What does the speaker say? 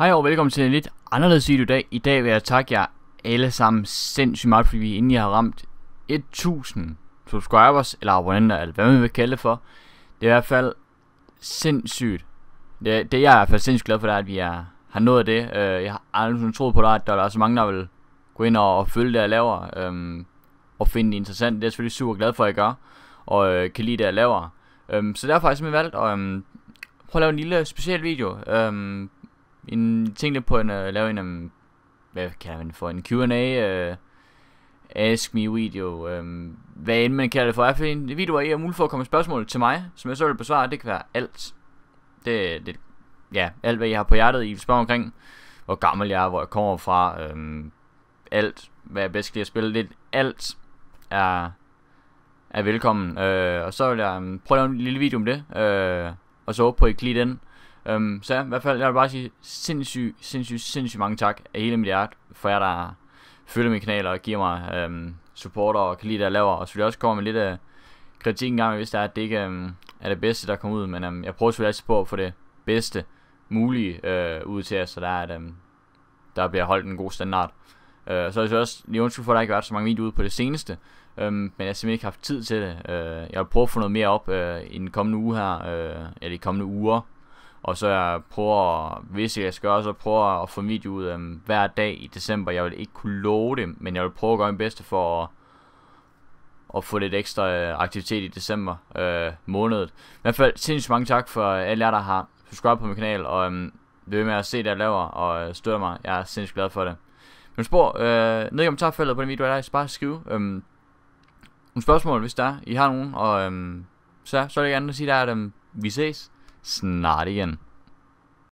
Hej og velkommen til en lidt anderledes video i dag. I dag vil jeg takke jer alle sammen sindssygt meget, fordi vi inden jeg har ramt 1000 subscribers, eller abonnenter, eller hvad man vil kalde det for. Det er i hvert fald sindssygt. Det, det jeg er i hvert fald sindssygt glad for, det er, at vi er, har nået det. Øh, jeg har aldrig troet på dig, at der er så mange, der vil gå ind og, og følge det, jeg laver. Øhm, og finde det interessant. Det er jeg selvfølgelig super glad for, at jeg gør. Og øh, kan lide det, jeg laver. Øhm, så derfor har jeg simpelthen valgt at øhm, prøve at lave en lille speciel video en ting lidt på en, at lave en, um, hvad kan man få for, en Q&A, uh, øh, Ask Me video, øhm, hvad end man kalder det for. en video, hvor I har mulighed for at komme spørgsmål til mig, som jeg så vil besvare. Det kan være alt. Det, det, ja, alt hvad I har på hjertet, I vil spørge omkring. Hvor gammel jeg er, hvor jeg kommer fra. Øhm, alt, hvad jeg bedst kan spille. Lidt alt er, er velkommen. Øh, og så vil jeg øh, prøve at lave en lille video om det. Øh, og så håber på, at I kan lide den. Øhm, så ja, i hvert fald, jeg vil bare sige sindssygt, sindssygt, sindssygt mange tak af hele mit hjerte, for jer, der følger min kanal og giver mig øhm, supporter og kan lide det, jeg laver. Og selvfølgelig også kommer med lidt af øh, kritik engang, hvis der er, at det ikke øhm, er det bedste, der kommer ud. Men øhm, jeg prøver selvfølgelig altid på at få det bedste mulige øh, ud til jer, så der er, at øhm, der bliver holdt en god standard. Øh, så er jeg også lige undskyld for, at der ikke har været så mange videoer ude på det seneste. Øhm, men jeg har simpelthen ikke haft tid til det. Øh, jeg vil prøve at få noget mere op øh, i den kommende uge her, øh, eller i de kommende uger. Og så jeg prøver, hvis jeg skal også prøve at få video ud um, hver dag i december. Jeg vil ikke kunne love det, men jeg vil prøve at gøre min bedste for at, at få lidt ekstra øh, aktivitet i december øh, måned. I hvert fald sindssygt mange tak for alle jer, der har subscribe på min kanal, og øhm, ved med at se, det jeg laver, og øh, støtter mig. Jeg er sindssygt glad for det. Men spor, øh, ned i kommentarfeltet på den video, der er bare skrive øhm, nogle spørgsmål, hvis der er. I har nogen, og øhm, så, så er det gerne at sige der, at øhm, vi ses. Snotty and